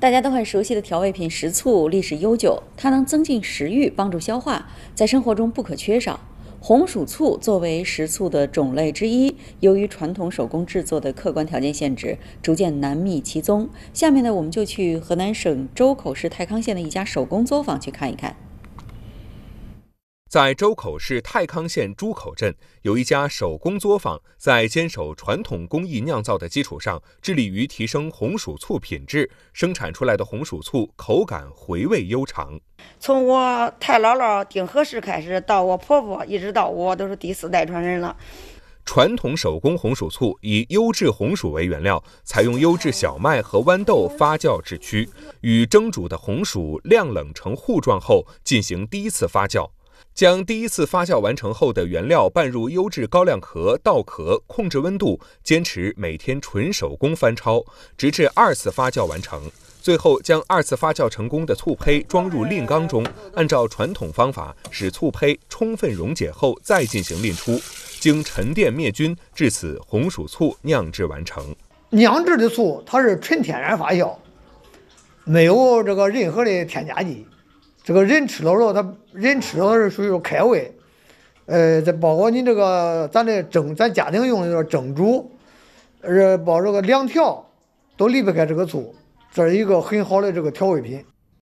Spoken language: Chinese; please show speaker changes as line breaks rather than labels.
大家都很熟悉的调味品食醋历史悠久，它能增进食欲，帮助消化，在生活中不可缺少。红薯醋作为食醋的种类之一，由于传统手工制作的客观条件限制，逐渐难觅其踪。下面呢，我们就去河南省周口市太康县的一家手工作坊去看一看。
在周口市太康县朱口镇，有一家手工作坊，在坚守传统工艺酿造的基础上，致力于提升红薯醋品质。生产出来的红薯醋口感回味悠长。
从我太姥姥丁和氏开始，到我婆婆，一直到我，都是第四代传人了。
传统手工红薯醋以优质红薯为原料，采用优质小麦和豌豆发酵制曲，与蒸煮的红薯晾冷成糊状后进行第一次发酵。将第一次发酵完成后的原料拌入优质高粱壳、稻壳，控制温度，坚持每天纯手工翻抄，直至二次发酵完成。最后将二次发酵成功的醋胚装入另缸中，按照传统方法使醋胚充分溶解后再进行滤出，经沉淀灭菌，至此红薯醋酿制完成。
酿制的醋它是纯天然发酵，没有这个任何的添加剂。这个人吃了肉，他人吃了是属于说开胃，呃，这包括你这个咱这蒸，咱家庭用的蒸煮，呃，包括这个凉调都离不开这个醋，这是一个很好的这个调味品。